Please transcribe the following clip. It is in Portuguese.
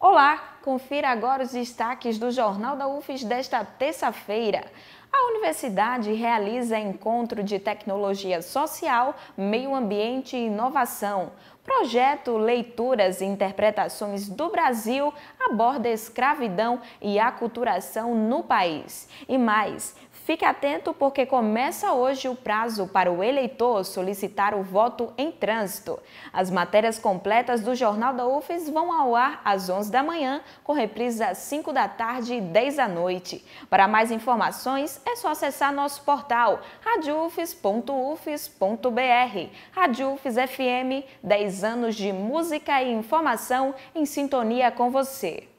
Olá, Confira agora os destaques do Jornal da UFES desta terça-feira. A universidade realiza encontro de tecnologia social, meio ambiente e inovação. Projeto Leituras e Interpretações do Brasil aborda escravidão e aculturação no país. E mais, Fique atento porque começa hoje o prazo para o eleitor solicitar o voto em trânsito. As matérias completas do Jornal da UFES vão ao ar às 11 da manhã com reprises às 5 da tarde e 10 da noite. Para mais informações, é só acessar nosso portal radiufes.ufes.br. Radiufes FM, 10 anos de música e informação em sintonia com você.